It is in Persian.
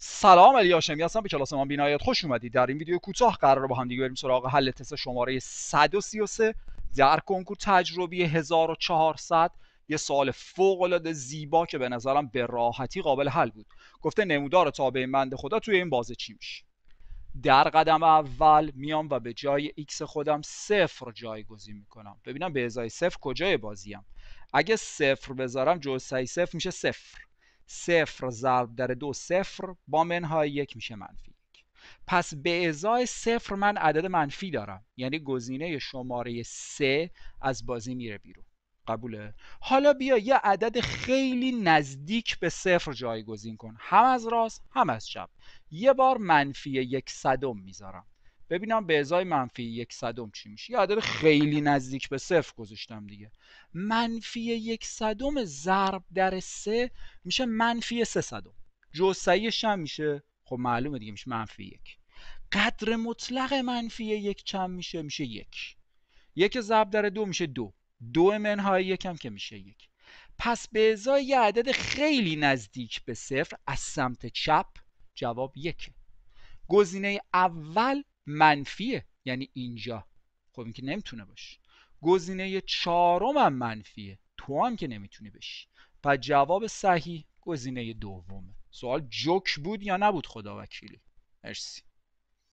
سلام علی هاشمی هستم به کلاس من بینایت خوش اومدید در این ویدیو کوتاه قرار با هم دیگه بریم سراغ حل تست شماره 133 در کنکور تجربی 1400 یه سوال فوق العاده زیبا که به نظرم به راحتی قابل حل بود گفته نمودار تابع منده خدا توی این بازه چی میشه در قدم اول میام و به جای x خودم صفر جایگزین میکنم ببینم به ازای صفر کجای بازیم اگه صفر بذارم جزء صفر میشه صفر صفر ضرب در دو صفر با منهای یک میشه منفی یک پس به ازای صفر من عدد منفی دارم یعنی گزینه شماره سه از بازی میره بیرون قبوله حالا بیا یه عدد خیلی نزدیک به صفر جایگزین کن هم از راست هم از چپ یه بار منفی یک صدم میذارم ببینم به ازای منفی یک صدم چی میشه یه عدد خیلی نزدیک به صفر گذاشتم دیگه منفی یک صدم ضرب در سه میشه منفی سه صدم جوسعیش هم میشه خب معلومه دیگه میشه منفی یک قدر مطلق منفی یک چند میشه میشه یک یک ضرب در دو میشه دو دو منهای یکم که میشه یک پس به ازای یه عدد خیلی نزدیک به صفر از سمت چپ جواب یک گزینه اول منفیه یعنی اینجا خب این که نمیتونه باشه گزینه چهارم هم منفیه تو هم که نمیتونی بشی پس جواب صحیح گزینه دومه سوال جوک بود یا نبود خدا وکیلی مرسی